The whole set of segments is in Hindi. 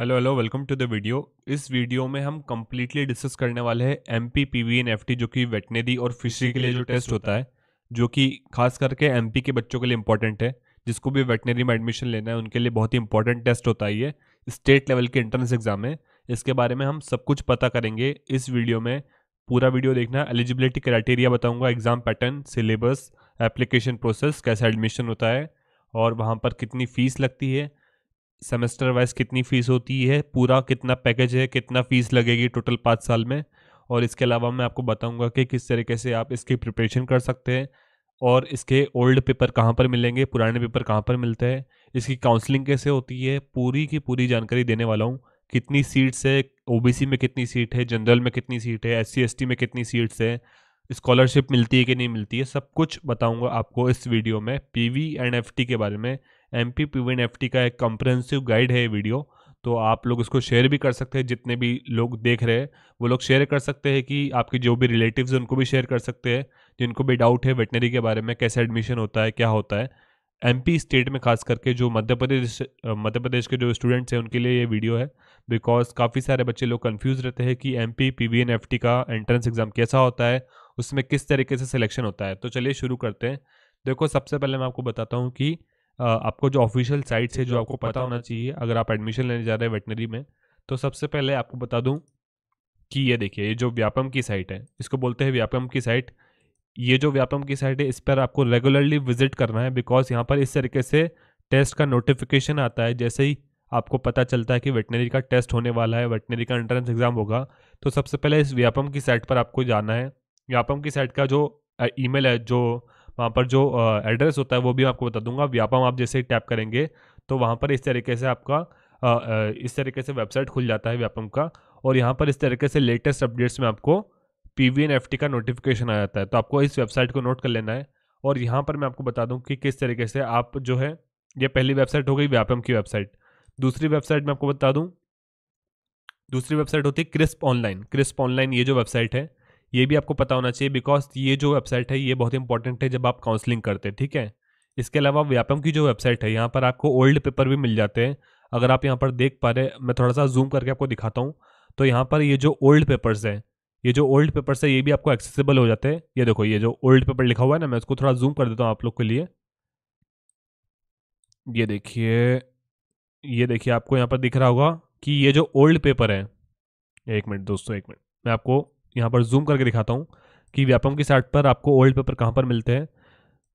hello hello welcome to the video इस वीडियो में हम कम्प्लीटली डिस्कस करने वाले हैं M P P V N F T जो कि वेटनरी और फिशरी के लिए जो टेस्ट होता है जो कि खास करके एम पी के बच्चों के लिए इंपॉर्टेंट है जिसको भी वेटनरी में एडमिशन लेना है उनके लिए बहुत ही इंपॉर्टेंट टेस्ट होता है ये स्टेट लेवल के एंट्रेंस एग्जाम है इसके बारे में हम सब कुछ पता करेंगे इस वीडियो में पूरा वीडियो देखना एलिजिबिलिटी क्राइटेरिया बताऊँगा exam pattern syllabus application process कैसा एडमिशन होता है और वहाँ पर कितनी फ़ीस लगती है सेमेस्टर वाइज कितनी फ़ीस होती है पूरा कितना पैकेज है कितना फ़ीस लगेगी टोटल पाँच साल में और इसके अलावा मैं आपको बताऊंगा कि किस तरीके से आप इसकी प्रिपरेशन कर सकते हैं और इसके ओल्ड पेपर कहाँ पर मिलेंगे पुराने पेपर कहाँ पर मिलते हैं इसकी काउंसलिंग कैसे होती है पूरी की पूरी जानकारी देने वाला हूँ कितनी सीट्स है ओबीसी में कितनी सीट है जनरल में कितनी सीट है एस सी में कितनी सीट्स है स्कॉलरशिप मिलती है कि नहीं मिलती है सब कुछ बताऊंगा आपको इस वीडियो में पीवी एंड एफटी के बारे में M P P V N F T का एक कॉम्प्रहेंसिव गाइड है वीडियो तो आप लोग इसको शेयर भी कर सकते हैं जितने भी लोग देख रहे हैं वो लोग शेयर कर सकते हैं कि आपके जो भी रिलेटिव्स हैं उनको भी शेयर कर सकते हैं जिनको भी डाउट है वेटनरी के बारे में कैसे एडमिशन होता है क्या होता है एमपी स्टेट में खास करके जो मध्य प्रदेश मध्य प्रदेश के जो स्टूडेंट्स हैं उनके लिए ये वीडियो है बिकॉज काफ़ी सारे बच्चे लोग कंफ्यूज रहते हैं कि M P P V N F T का एंट्रेंस एग्ज़ाम कैसा होता है उसमें किस तरीके से सिलेक्शन होता है तो चलिए शुरू करते हैं देखो सबसे पहले मैं आपको बताता हूँ कि आपको जो ऑफिशियल साइट्स है जो आपको पता होना चाहिए अगर आप एडमिशन लेने जा रहे हैं वेटनरी में तो सबसे पहले आपको बता दूं कि ये देखिए ये जो व्यापम की साइट है इसको बोलते हैं व्यापम की साइट ये जो व्यापम की साइट है इस पर आपको रेगुलरली विजिट करना है बिकॉज यहाँ पर इस तरीके से टेस्ट का नोटिफिकेशन आता है जैसे ही आपको पता चलता है कि वेटनरी का टेस्ट होने वाला है वेटनरी का एंट्रेंस एग्ज़ाम होगा तो सबसे पहले इस व्यापम की साइट पर आपको जाना है व्यापम की साइट का जो ईमेल है जो वहाँ पर जो एड्रेस होता है वो भी आपको बता दूंगा व्यापम आप जैसे ही टैप करेंगे तो वहाँ पर इस तरीके से आपका इस तरीके से वेबसाइट खुल जाता है व्यापम का और यहाँ पर इस तरीके से लेटेस्ट अपडेट्स में आपको P V N F T का नोटिफिकेशन आ जाता है तो आपको इस वेबसाइट को नोट कर लेना है और यहाँ पर मैं आपको बता दूँ कि किस तरीके से आप जो है ये पहली वेबसाइट हो गई व्यापम की वेबसाइट दूसरी वेबसाइट मैं आपको बता दूँ दूसरी वेबसाइट होती है क्रिस्प ऑनलाइन क्रिस्प ऑनलाइन ये जो वेबसाइट है ये भी आपको पता होना चाहिए बिकॉज ये जो वेबसाइट है ये बहुत इंपॉर्टेंट है जब आप काउंसलिंग करते हैं ठीक है इसके अलावा व्यापम की जो वेबसाइट है यहाँ पर आपको ओल्ड पेपर भी मिल जाते हैं अगर आप यहाँ पर देख पा रहे मैं थोड़ा सा जूम करके आपको दिखाता हूँ तो यहाँ पर ये जो ओल्ड पेपर्स हैं ये जो ओल्ड पेपर्स है ये भी आपको एक्सेसिबल हो जाते हैं ये देखो ये जो ओल्ड पेपर लिखा हुआ है ना मैं उसको थोड़ा जूम कर देता हूँ आप लोग के लिए ये देखिए ये देखिए आपको यहाँ पर दिख रहा होगा कि ये जो ओल्ड पेपर है एक मिनट दोस्तों एक मिनट मैं आपको यहाँ पर जूम करके दिखाता हूँ कि व्यापम की साइट पर आपको ओल्ड पेपर कहाँ पर मिलते हैं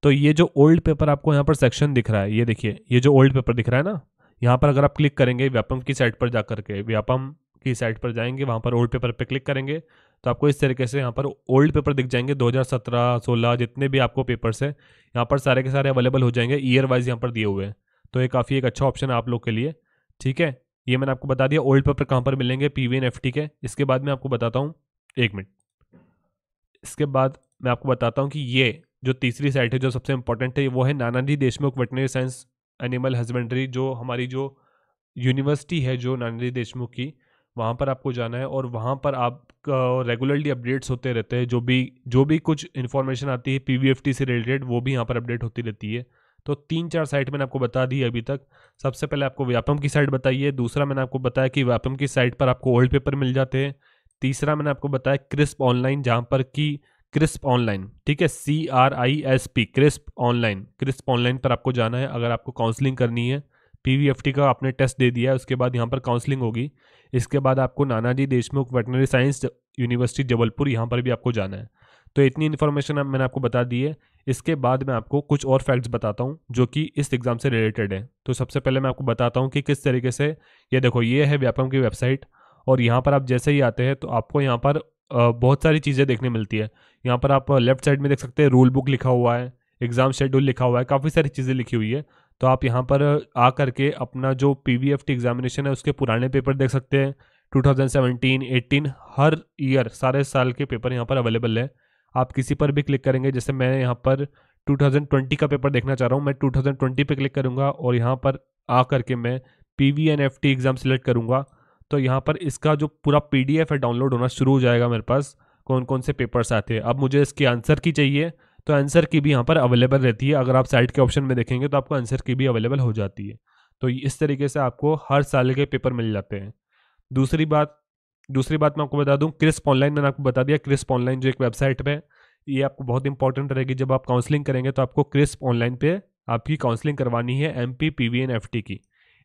तो ये जो ओल्ड पेपर आपको यहाँ पर सेक्शन दिख रहा है ये देखिए ये जो ओल्ड पेपर दिख रहा है ना यहाँ पर अगर आप क्लिक करेंगे व्यापम की साइट पर जा करके व्यापम की साइट पर जाएंगे वहाँ पर ओल्ड पेपर पर क्लिक करेंगे तो आपको इस तरीके से यहाँ पर ओल्ड पेपर दिख जाएंगे 2017, 16 जितने भी आपको पेपर्स हैं यहाँ पर सारे के सारे अवेलेबल हो जाएंगे ईयर वाइज यहाँ पर दिए हुए हैं तो ये काफ़ी एक अच्छा ऑप्शन है आप लोग के लिए ठीक है ये मैंने आपको बता दिया ओल्ड पेपर कहाँ पर मिलेंगे पी वी के इसके बाद मैं आपको बताता हूँ एक मिनट इसके बाद मैं आपको बताता हूँ कि ये जो तीसरी साइट है जो सबसे इंपॉर्टेंट है वो है Nanaji Deshmukh veterinary science animal husbandry जो हमारी जो यूनिवर्सिटी है जो नानाजी देशमुख की वहाँ पर आपको जाना है और वहाँ पर आप रेगुलरली अपडेट्स होते रहते हैं जो भी जो भी कुछ इन्फॉर्मेशन आती है पी से रिलेटेड वो भी यहाँ पर अपडेट होती रहती है तो तीन चार साइट मैंने आपको बता दी अभी तक सबसे पहले आपको व्यापम की साइट बताइए दूसरा मैंने आपको बताया कि व्यापम की साइट पर आपको ओल्ड पेपर मिल जाते हैं तीसरा मैंने आपको बताया क्रिस्प ऑनलाइन जहाँ पर कि क्रिस्प ऑनलाइन ठीक है C R I S P crisp online crisp online पर आपको जाना है अगर आपको काउंसलिंग करनी है पी का आपने टेस्ट दे दिया है उसके बाद यहाँ पर काउंसलिंग होगी इसके बाद आपको Nanaji Deshmukh veterinary science university Jabalpur यहाँ पर भी आपको जाना है तो इतनी इन्फॉर्मेशन मैंने आपको बता दी है इसके बाद मैं आपको कुछ और फैक्ट्स बताता हूँ जो कि इस एग्ज़ाम से रिलेटेड है तो सबसे पहले मैं आपको बताता हूँ कि किस तरीके से ये देखो ये है व्यापम की वेबसाइट और यहाँ पर आप जैसे ही आते हैं तो आपको यहाँ पर बहुत सारी चीज़ें देखने मिलती है यहाँ पर आप लेफ्ट साइड में देख सकते हैं रूल बुक लिखा हुआ है एग्ज़ाम शेड्यूल लिखा हुआ है काफ़ी सारी चीज़ें लिखी हुई है तो आप यहाँ पर आ करके अपना जो P V F T examination है उसके पुराने पेपर देख सकते हैं 2017, 18 हर ईयर सारे साल के पेपर यहाँ पर अवेलेबल है आप किसी पर भी क्लिक करेंगे जैसे मैं यहाँ पर 2020 का पेपर देखना चाह रहा हूँ मैं 2020 पे क्लिक करूँगा और यहाँ पर आ करके मैं P V N F T exam select करूँगा तो यहाँ पर इसका जो पूरा पी है डाउनलोड होना शुरू हो जाएगा मेरे पास कौन कौन से पेपर्स आते हैं अब मुझे इसकी आंसर की चाहिए तो आंसर की भी यहाँ पर अवेलेबल रहती है अगर आप साइट के ऑप्शन में देखेंगे तो आपको आंसर की भी अवेलेबल हो जाती है तो इस तरीके से आपको हर साल के पेपर मिल जाते हैं दूसरी बात दूसरी बात मैं आपको बता दूं क्रिस्प ऑनलाइन मैंने आपको बता दिया क्रिस्प ऑनलाइन जो एक वेबसाइट है ये आपको बहुत इंपॉर्टेंट रहेगी जब आप काउंसलिंग करेंगे तो आपको क्रिस्प ऑनलाइन पर आपकी काउंसलिंग करवानी है M P P V N F T की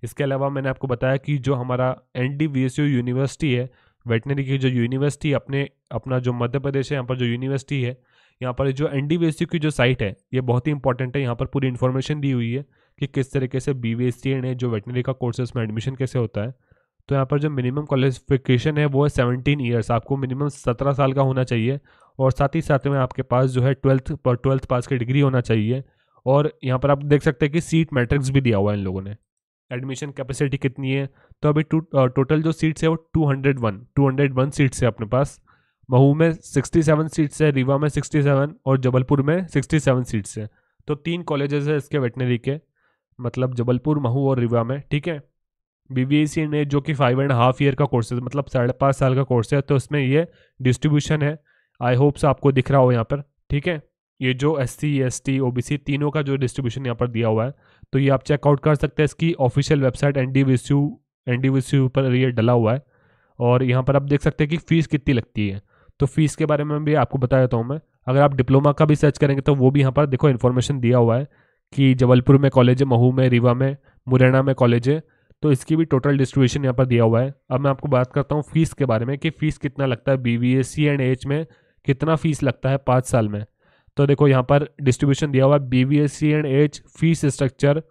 इसके अलावा मैंने आपको बताया कि जो हमारा एन यूनिवर्सिटी है वेटनरी की जो यूनिवर्सिटी अपने अपना जो मध्य प्रदेश है यहाँ पर जो यूनिवर्सिटी है यहाँ पर जो एन की जो साइट है ये बहुत ही इंपॉर्टेंट है यहाँ पर पूरी इन्फॉर्मेशन दी हुई है कि किस तरीके से बी वी e जो वेटनरी का कोर्सेज में एडमिशन कैसे होता है तो यहाँ पर जो मिनिमम क्वालिफिकेशन है वो है सेवनटीन ईयर्स आपको मिनिमम सत्रह साल का होना चाहिए और साथ ही साथ में आपके पास जो है ट्वेल्थ पर ट्वेल्थ पास की डिग्री होना चाहिए और यहाँ पर आप देख सकते हैं कि सीट मैट्रिक्स भी दिया हुआ है इन लोगों ने एडमिशन कैपेसिटी कितनी है तो अभी टू टोटल जो सीट्स है वो two hundred one two hundred one seats है अपने पास महू में सिक्सटी सेवन सीट्स है रीवा में सिक्सटी सेवन और जबलपुर में सिक्सटी सेवन सीट्स है तो तीन कॉलेजेस है इसके वेटनरी के मतलब जबलपुर महू और रीवा में ठीक है बी ने जो कि फाइव एंड हाफ ईयर का कोर्स है मतलब साढ़े पाँच साल का कोर्स है तो उसमें ये डिस्ट्रीब्यूशन है आई होप्स आपको दिख रहा हो यहाँ पर ठीक है ये जो S C S T O B C तीनों का जो डिस्ट्रीब्यूशन यहाँ पर दिया हुआ है तो ये आप चेकआउट कर सकते हैं इसकी official website N D N पर ये डला हुआ है और यहाँ पर आप देख सकते हैं कि फ़ीस कितनी लगती है तो फीस के बारे में भी आपको बता देता हूँ मैं अगर आप डिप्लोमा का भी सर्च करेंगे तो वो भी यहाँ पर देखो इन्फॉर्मेशन दिया हुआ है कि जबलपुर में कॉलेज है महू में रीवा में मुरैना में कॉलेज है तो इसकी भी टोटल डिस्ट्रीब्यूशन यहाँ पर दिया हुआ है अब मैं आपको बात करता हूँ फीस के बारे में कि फ़ीस कितना लगता है B V S C and H में कितना फ़ीस लगता है पाँच साल में तो देखो यहाँ पर डिस्ट्रीब्यूशन दिया हुआ है B V S C and H fees structure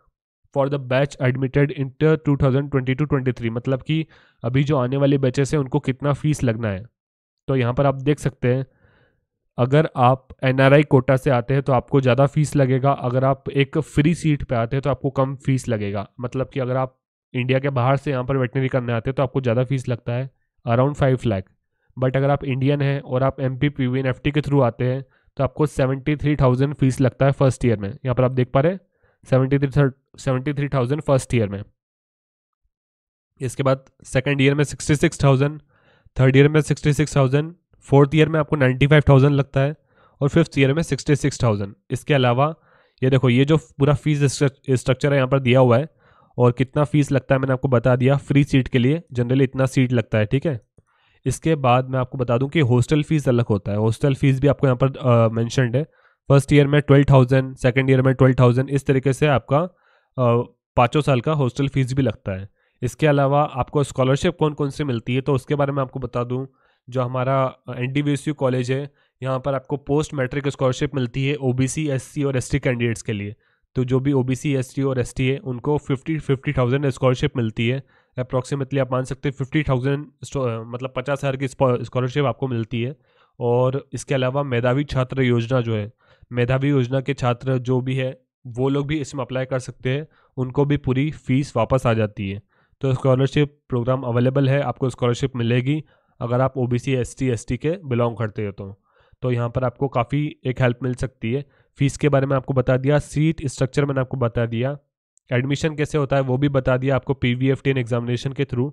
for the batch admitted inter two thousand twenty two twenty three मतलब कि अभी जो आने वाले बैचेस हैं उनको कितना फीस लगना है तो यहाँ पर आप देख सकते हैं अगर आप एन आर आई कोटा से आते हैं तो आपको ज़्यादा फीस लगेगा अगर आप एक फ्री सीट पर आते हैं तो आपको कम फीस लगेगा मतलब कि अगर आप इंडिया के बाहर से यहाँ पर वेटनरी करने आते हैं तो आपको ज़्यादा फीस लगता है अराउंड फाइव लैख बट अगर आप इंडियन हैं और आप M P P V N F T के थ्रू आते हैं तो आपको सेवेंटी थ्री थाउजेंड फीस लगता है फर्स्ट ईयर में यहाँ पर आप देख पा रहे हैं seventy three seventy three thousand first year में इसके बाद सेकेंड ईयर में sixty six thousand third year में sixty six thousand fourth year में आपको नाइन्टी फाइव थाउजेंड लगता है और फिफ्थ ईयर में सिक्सटी सिक्स थाउजेंड इसके अलावा ये देखो ये जो पूरा फीस स्ट्रक्चर है यहाँ पर दिया हुआ है और कितना फीस लगता है मैंने आपको बता दिया फ्री सीट के लिए जनरली इतना सीट लगता है ठीक है इसके बाद मैं आपको बता दूं कि हॉस्टल फीस अलग होता है हॉस्टल फीस भी आपको यहाँ पर मैंशनड है फर्स्ट ईयर में ट्वेल्व थाउजेंड सेकेंड ईयर में ट्वेल्व थाउजेंड इस तरीके से आपका पाँचों साल का हॉस्टल फीस भी लगता है इसके अलावा आपको स्कॉलरशिप कौन कौन से मिलती है तो उसके बारे में आपको बता दूँ जो हमारा एन कॉलेज है यहाँ पर आपको पोस्ट मैट्रिक स्कॉलरशिप मिलती है ओ बी और एस कैंडिडेट्स के लिए तो जो भी ओ बी और एस है उनको फिफ्टी फिफ्टी थाउजेंड स्कॉलरशिप मिलती है अप्रॉक्सीमेटली आप मान सकते हैं फिफ्टी थाउजेंड मतलब पचास हज़ार की स्कॉलरशिप आपको मिलती है और इसके अलावा मेधावी छात्र योजना जो है मेधावी योजना के छात्र जो भी है वो लोग भी इसमें अप्लाई कर सकते हैं उनको भी पूरी फीस वापस आ जाती है तो स्कॉलरशिप प्रोग्राम अवेलेबल है आपको स्कॉलरशिप मिलेगी अगर आप O B C S T S T के बिलोंग करते हो तो तो यहाँ पर आपको काफ़ी एक हेल्प मिल सकती है फ़ीस के बारे में आपको बता दिया सीट स्ट्रक्चर मैंने आपको बता दिया एडमिशन कैसे होता है वो भी बता दिया आपको P V F T examination के through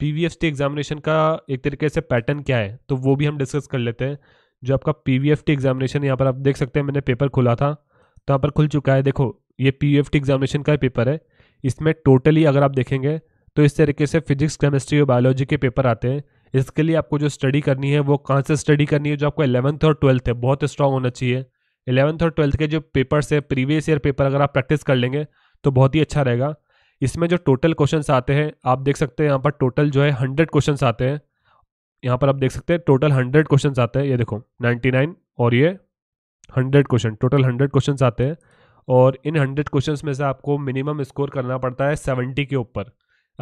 P V F T examination का एक तरीके से पैटर्न क्या है तो वो भी हम डिस्कस कर लेते हैं जो आपका P V F T examination यहाँ पर आप देख सकते हैं मैंने पेपर खुला था तो यहाँ पर खुल चुका है देखो ये P V F T examination का पेपर है इसमें टोटली अगर आप देखेंगे तो इस तरीके से फिजिक्स केमिस्ट्री और बायोलॉजी के पेपर आते हैं इसके लिए आपको जो स्टडी करनी है वो कहाँ से स्टडी करनी है जो आपको एलेवंथ और ट्वेल्थ है बहुत स्ट्रांग होना चाहिए एलेवंथ और ट्वेल्थ के जो पेपर्स है प्रीवियस ईयर पेपर अगर आप प्रैक्टिस कर लेंगे तो बहुत ही अच्छा रहेगा इसमें जो टोटल क्वेश्चन आते हैं आप देख सकते हैं यहाँ पर टोटल जो है हंड्रेड क्वेश्चन आते हैं यहाँ पर आप देख सकते हैं टोटल हंड्रेड क्वेश्चन आते हैं ये देखो नाइन्टी नाइन और ये hundred question total hundred question आते हैं और इन हंड्रेड क्वेश्चन में से आपको मिनिमम स्कोर करना पड़ता है सेवेंटी के ऊपर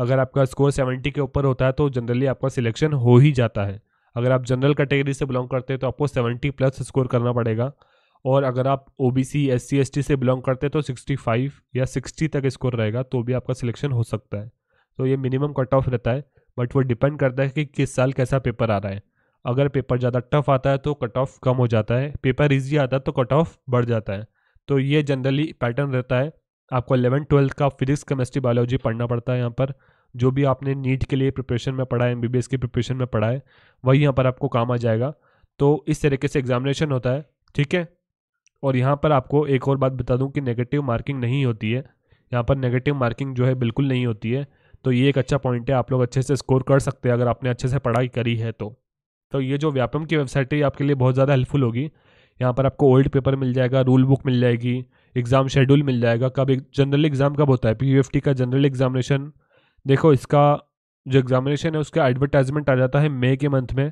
अगर आपका स्कोर सेवेंटी के ऊपर होता है तो जनरली आपका सिलेक्शन हो ही जाता है अगर आप जनरल कैटेगरी से बिलोंग करते हैं तो आपको सेवेंटी प्लस स्कोर करना पड़ेगा और अगर आप O B C S C S T से बिलोंग करते हैं तो सिक्सटी फाइव या सिक्सटी तक स्कोर रहेगा तो भी आपका सिलेक्शन हो सकता है तो ये मिनिमम कट ऑफ रहता है बट वो डिपेंड करता है कि किस साल कैसा पेपर आ रहा है अगर पेपर ज़्यादा टफ आता है तो कट ऑफ कम हो जाता है पेपर ईजी आता है तो कट ऑफ बढ़ जाता है तो ये जनरली पैटर्न रहता है आपको अलेवन ट्वेल्थ का फिजिक्स केमिस्ट्री बायोलॉजी पढ़ना पड़ता है यहाँ पर जो भी आपने नीट के लिए प्रिपरेशन में पढ़ा है एम बी बी एस की प्रिपरेशन में पढ़ा है वही यहाँ पर आपको काम आ जाएगा तो इस तरीके से एग्जामिनेशन होता है ठीक है और यहाँ पर आपको एक और बात बता दूँ कि नेगेटिव मार्किंग नहीं होती है यहाँ पर नेगेटिव मार्किंग जो है बिल्कुल नहीं होती है तो ये एक अच्छा पॉइंट है आप लोग अच्छे से स्कोर कर सकते हैं अगर आपने अच्छे से पढ़ाई करी है तो तो ये जो व्यापम की वेबसाइट है ये आपके लिए बहुत ज़्यादा हेल्पफुल होगी यहाँ पर आपको ओल्ड पेपर मिल जाएगा रूल बुक मिल जाएगी एग्ज़ाम शेड्यूल मिल जाएगा कब एक जनरल एग्ज़ाम कब होता है पी का जनरल एग्जामिनेशन देखो इसका जो एग्जामिनेशन है उसका एडवर्टाइजमेंट आ जाता है मई के मंथ में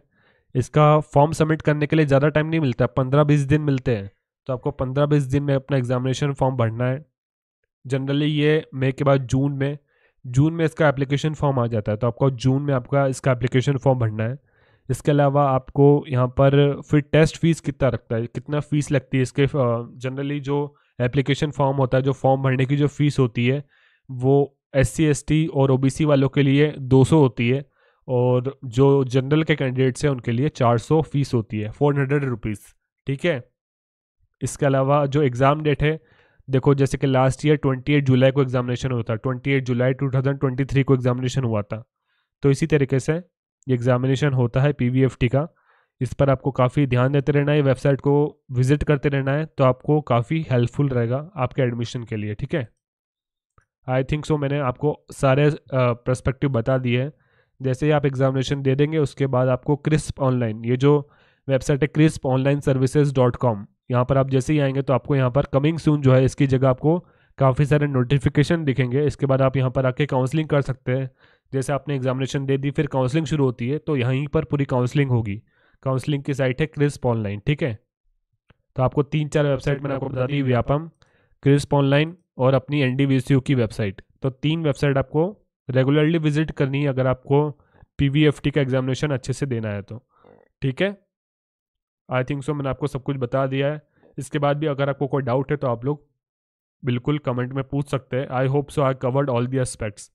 इसका फॉर्म सबमिट करने के लिए ज़्यादा टाइम नहीं मिलता पंद्रह बीस दिन मिलते हैं तो आपको पंद्रह बीस दिन में अपना एग्जामिनेशन फॉर्म भरना है जनरली ये मई के बाद जून में जून में इसका एप्लीकेशन फॉर्म आ जाता है तो आपको जून में आपका इसका एप्लीकेशन फॉर्म भरना है इसके अलावा आपको यहाँ पर फिर टेस्ट फीस कितना रखता है कितना फ़ीस लगती है इसके जनरली जो एप्लीकेशन फॉर्म होता है जो फॉर्म भरने की जो फ़ीस होती है वो एस सी और ओ वालों के लिए 200 होती है और जो जनरल के कैंडिडेट्स हैं उनके लिए 400 फीस होती है फोर हंड्रेड रुपीज़ ठीक है इसके अलावा जो एग्ज़ाम डेट है देखो जैसे कि लास्ट ईयर 28 जुलाई को एग्जामिनेशन होता था एट जुलाई 2023 को एग्जामिनेशन हुआ था तो इसी तरीके से ये एग्जामिनेशन होता है पी का इस पर आपको काफ़ी ध्यान देते रहना है वेबसाइट को विजिट करते रहना है तो आपको काफ़ी हेल्पफुल रहेगा आपके एडमिशन के लिए ठीक है आई थिंक सो मैंने आपको सारे प्रस्पेक्टिव बता दिए हैं जैसे ही आप एग्जामिनेशन दे देंगे उसके बाद आपको क्रिस्प ऑनलाइन ये जो वेबसाइट है crisp online services dot com यहाँ पर आप जैसे ही आएंगे तो आपको यहाँ पर कमिंग सून जो है इसकी जगह आपको काफ़ी सारे नोटिफिकेशन दिखेंगे इसके बाद आप यहाँ पर आके काउंसलिंग कर सकते हैं जैसे आपने एग्जामिनेशन दे दी फिर काउंसलिंग शुरू होती है तो यहीं पर पूरी काउंसलिंग होगी काउंसलिंग की साइट है क्रिस्प ऑनलाइन ठीक है तो आपको तीन चार वेबसाइट मैंने आपको बता दी व्यापम क्रिस्प ऑनलाइन और अपनी एन की वेबसाइट तो तीन वेबसाइट आपको रेगुलरली विजिट करनी है अगर आपको पी का एग्जामिनेशन अच्छे से देना है तो ठीक है आई थिंक सो मैंने आपको सब कुछ बता दिया है इसके बाद भी अगर आपको कोई डाउट है तो आप लोग बिल्कुल कमेंट में पूछ सकते हैं I hope so I covered all the aspects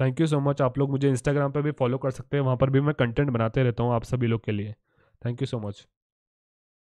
thank you so much आप लोग मुझे इंस्टाग्राम पर भी फॉलो कर सकते हैं वहाँ पर भी मैं कंटेंट बनाते रहता हूँ आप सभी लोग के लिए थैंक यू सो मच